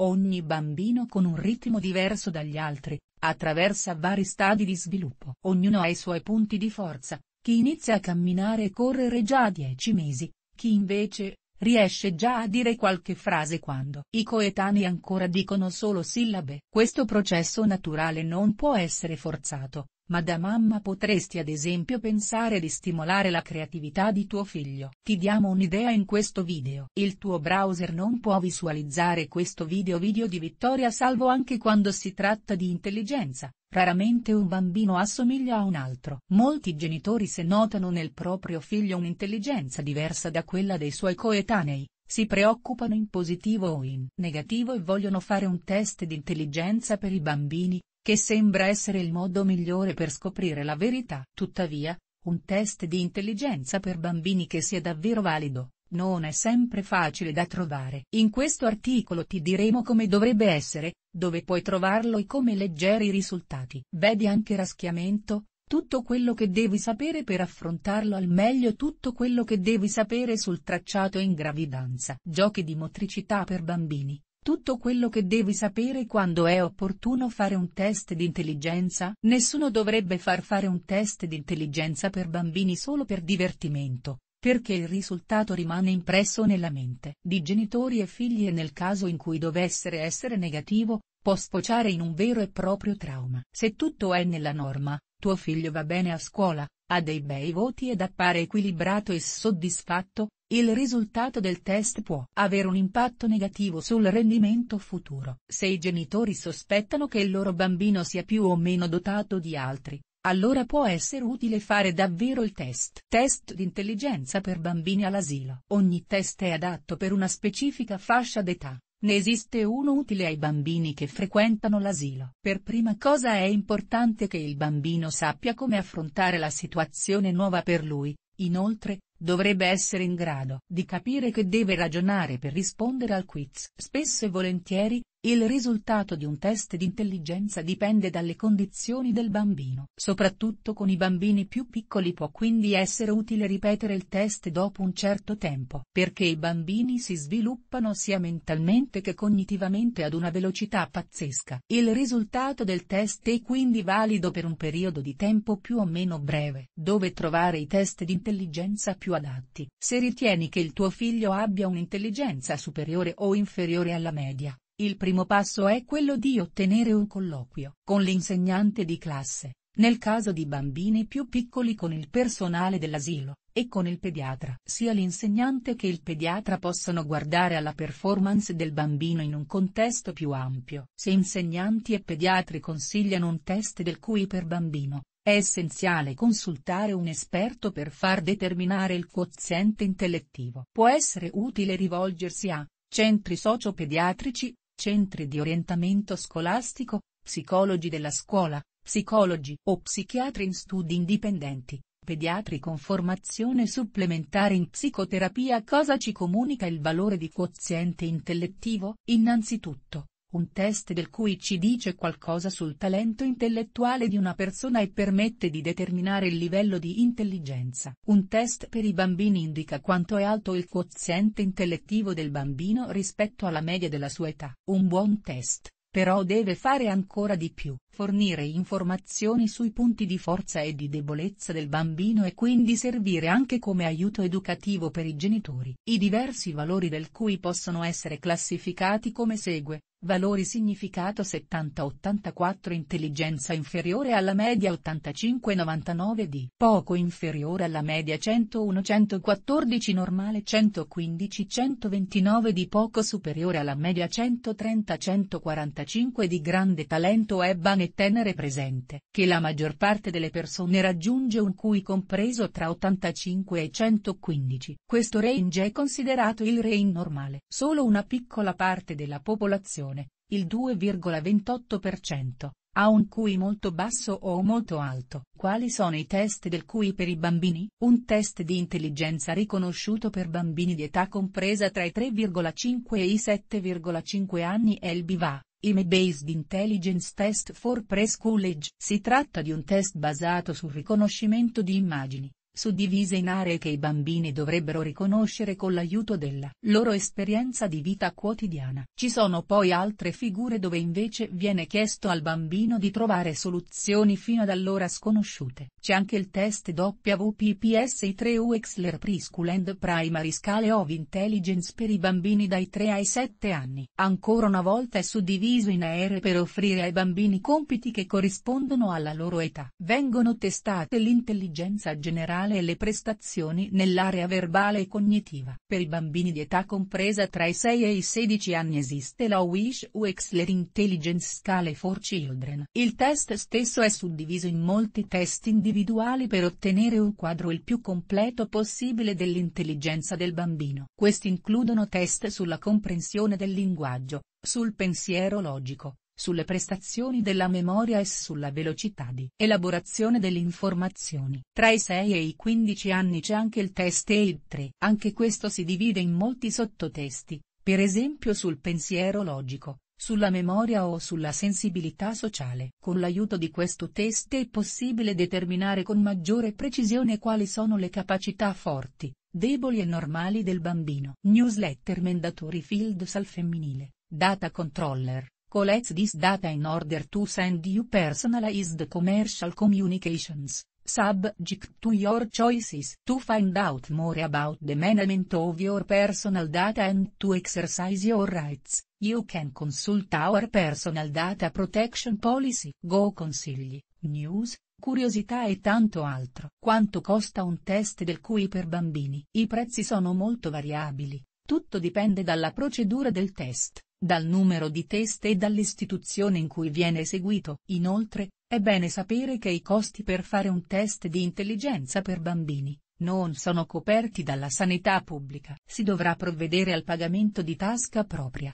Ogni bambino con un ritmo diverso dagli altri, attraversa vari stadi di sviluppo. Ognuno ha i suoi punti di forza, chi inizia a camminare e correre già a 10 mesi, chi invece, riesce già a dire qualche frase quando i coetanei ancora dicono solo sillabe. Questo processo naturale non può essere forzato, ma da mamma potresti ad esempio pensare di stimolare la creatività di tuo figlio. Ti diamo un'idea in questo video. Il tuo browser non può visualizzare questo video video di Vittoria salvo anche quando si tratta di intelligenza. Raramente un bambino assomiglia a un altro. Molti genitori se notano nel proprio figlio un'intelligenza diversa da quella dei suoi coetanei, si preoccupano in positivo o in negativo e vogliono fare un test di intelligenza per i bambini, che sembra essere il modo migliore per scoprire la verità. Tuttavia, un test di intelligenza per bambini che sia davvero valido, non è sempre facile da trovare. In questo articolo ti diremo come dovrebbe essere, dove puoi trovarlo e come leggere i risultati. Vedi anche Raschiamento, tutto quello che devi sapere per affrontarlo al meglio tutto quello che devi sapere sul tracciato in gravidanza. Giochi di motricità per bambini, tutto quello che devi sapere quando è opportuno fare un test di intelligenza? Nessuno dovrebbe far fare un test di intelligenza per bambini solo per divertimento, perché il risultato rimane impresso nella mente di genitori e figli e nel caso in cui dovesse essere negativo, può sfociare in un vero e proprio trauma. Se tutto è nella norma, tuo figlio va bene a scuola, ha dei bei voti ed appare equilibrato e soddisfatto, il risultato del test può avere un impatto negativo sul rendimento futuro. Se i genitori sospettano che il loro bambino sia più o meno dotato di altri, allora può essere utile fare davvero il test. Test d'intelligenza per bambini all'asilo. Ogni test è adatto per una specifica fascia d'età. Ne esiste uno utile ai bambini che frequentano l'asilo. Per prima cosa è importante che il bambino sappia come affrontare la situazione nuova per lui, Inoltre, Dovrebbe essere in grado di capire che deve ragionare per rispondere al quiz. Spesso e volentieri, il risultato di un test di intelligenza dipende dalle condizioni del bambino. Soprattutto con i bambini più piccoli può quindi essere utile ripetere il test dopo un certo tempo, perché i bambini si sviluppano sia mentalmente che cognitivamente ad una velocità pazzesca. Il risultato del test è quindi valido per un periodo di tempo più o meno breve. Dove trovare i test di intelligenza più adatti? Se ritieni che il tuo figlio abbia un'intelligenza superiore o inferiore alla media, il primo passo è quello di ottenere un colloquio con l'insegnante di classe, nel caso di bambini più piccoli con il personale dell'asilo, e con il pediatra. Sia l'insegnante che il pediatra possono guardare alla performance del bambino in un contesto più ampio. Se insegnanti e pediatri consigliano un test del QI per bambino, è essenziale consultare un esperto per far determinare il quoziente intellettivo. Può essere utile rivolgersi a centri sociopediatrici, centri di orientamento scolastico, psicologi della scuola, psicologi o psichiatri in studi indipendenti, pediatri con formazione supplementare in psicoterapia cosa ci comunica il valore di quoziente intellettivo? Innanzitutto, un test del cui ci dice qualcosa sul talento intellettuale di una persona e permette di determinare il livello di intelligenza. Un test per i bambini indica quanto è alto il quoziente intellettivo del bambino rispetto alla media della sua età. Un buon test, però deve fare ancora di più, fornire informazioni sui punti di forza e di debolezza del bambino e quindi servire anche come aiuto educativo per i genitori. I diversi valori del cui possono essere classificati come segue. Valori significato 70-84 Intelligenza inferiore alla media 85-99 di Poco inferiore alla media 101-114 Normale 115-129 di Poco superiore alla media 130-145 Di Grande talento ebban e tenere presente che la maggior parte delle persone raggiunge un cui compreso tra 85 e 115. Questo range è considerato il range normale. Solo una piccola parte della popolazione il 2,28%, ha un QI molto basso o molto alto. Quali sono i test del QI per i bambini? Un test di intelligenza riconosciuto per bambini di età compresa tra i 3,5 e i 7,5 anni è il BIVA. IME-Based Intelligence Test for Preschool Age. Si tratta di un test basato sul riconoscimento di immagini, suddivise in aree che i bambini dovrebbero riconoscere con l'aiuto della loro esperienza di vita quotidiana. Ci sono poi altre figure dove invece viene chiesto al bambino di trovare soluzioni fino ad allora sconosciute. C'è anche il test WPPS 3 UXLER Preschool and Primary Scale of Intelligence per i bambini dai 3 ai 7 anni. Ancora una volta è suddiviso in aree per offrire ai bambini compiti che corrispondono alla loro età. Vengono testate l'intelligenza generale verbale e le prestazioni nell'area verbale e cognitiva. Per i bambini di età compresa tra i 6 e i 16 anni esiste la Wish Wexler Intelligence Scale for Children. Il test stesso è suddiviso in molti test individuali per ottenere un quadro il più completo possibile dell'intelligenza del bambino. Questi includono test sulla comprensione del linguaggio, sul pensiero logico, sulle prestazioni della memoria e sulla velocità di elaborazione delle informazioni. Tra i 6 e i 15 anni c'è anche il test EID 3. Anche questo si divide in molti sottotesti, per esempio sul pensiero logico, sulla memoria o sulla sensibilità sociale. Con l'aiuto di questo test è possibile determinare con maggiore precisione quali sono le capacità forti, deboli e normali del bambino. Newsletter Mendatori Fields al femminile, Data Controller. Collect this data in order to send you personalized commercial communications, subject to your choices. To find out more about the management of your personal data and to exercise your rights, you can consult our personal data protection policy. Go consigli, news, curiosità e tanto altro. Quanto costa un test del QI per bambini? I prezzi sono molto variabili, tutto dipende dalla procedura del test dal numero di test e dall'istituzione in cui viene eseguito, inoltre, è bene sapere che i costi per fare un test di intelligenza per bambini, non sono coperti dalla sanità pubblica. Si dovrà provvedere al pagamento di tasca propria,